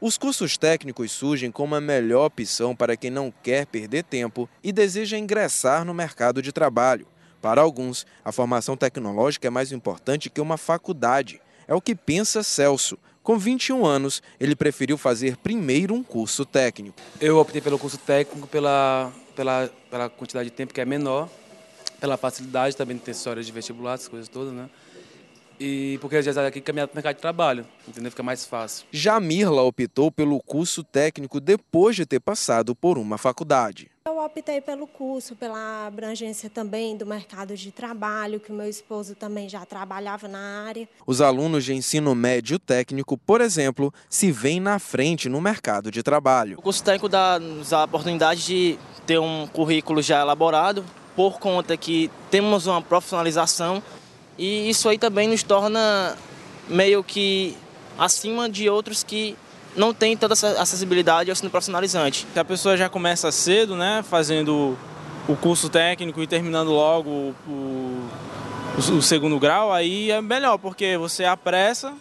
Os cursos técnicos surgem como a melhor opção para quem não quer perder tempo e deseja ingressar no mercado de trabalho. Para alguns, a formação tecnológica é mais importante que uma faculdade. É o que pensa Celso. Com 21 anos, ele preferiu fazer primeiro um curso técnico. Eu optei pelo curso técnico pela, pela, pela quantidade de tempo que é menor, pela facilidade também de ter histórias de vestibular, essas coisas todas, né? e porque às vezes aqui caminhar para o mercado de trabalho, entendeu? Fica mais fácil. Já Mirla optou pelo curso técnico depois de ter passado por uma faculdade. Eu optei pelo curso, pela abrangência também do mercado de trabalho, que o meu esposo também já trabalhava na área. Os alunos de ensino médio técnico, por exemplo, se veem na frente no mercado de trabalho. O curso técnico dá-nos a oportunidade de ter um currículo já elaborado, por conta que temos uma profissionalização e isso aí também nos torna meio que acima de outros que não têm tanta acessibilidade ao ensino profissionalizante. A pessoa já começa cedo, né, fazendo o curso técnico e terminando logo o, o, o segundo grau, aí é melhor, porque você apressa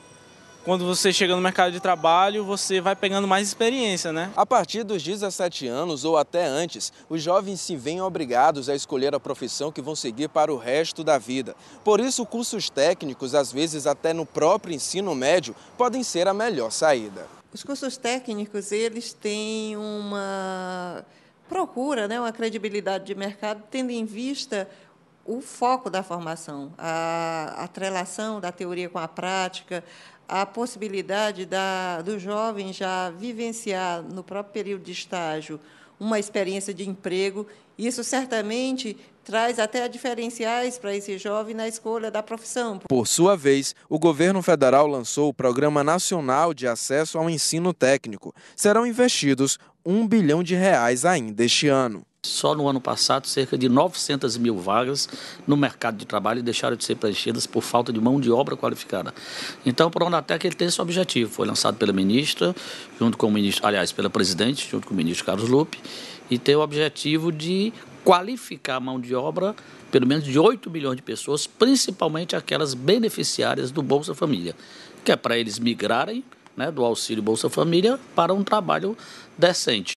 quando você chega no mercado de trabalho, você vai pegando mais experiência, né? A partir dos 17 anos ou até antes, os jovens se veem obrigados a escolher a profissão que vão seguir para o resto da vida. Por isso, cursos técnicos, às vezes até no próprio ensino médio, podem ser a melhor saída. Os cursos técnicos, eles têm uma procura, né, uma credibilidade de mercado, tendo em vista o foco da formação, a atrelação da teoria com a prática, a possibilidade da, do jovem já vivenciar no próprio período de estágio uma experiência de emprego. Isso certamente traz até diferenciais para esse jovem na escolha da profissão. Por sua vez, o governo federal lançou o Programa Nacional de Acesso ao Ensino Técnico. Serão investidos um bilhão de reais ainda este ano. Só no ano passado, cerca de 900 mil vagas no mercado de trabalho deixaram de ser preenchidas por falta de mão de obra qualificada. Então, o Pronatec ele tem esse objetivo. Foi lançado pela ministra, junto com o ministro, aliás, pela presidente, junto com o ministro Carlos Lupe, e tem o objetivo de qualificar a mão de obra pelo menos de 8 milhões de pessoas, principalmente aquelas beneficiárias do Bolsa Família, que é para eles migrarem né, do auxílio Bolsa Família para um trabalho decente.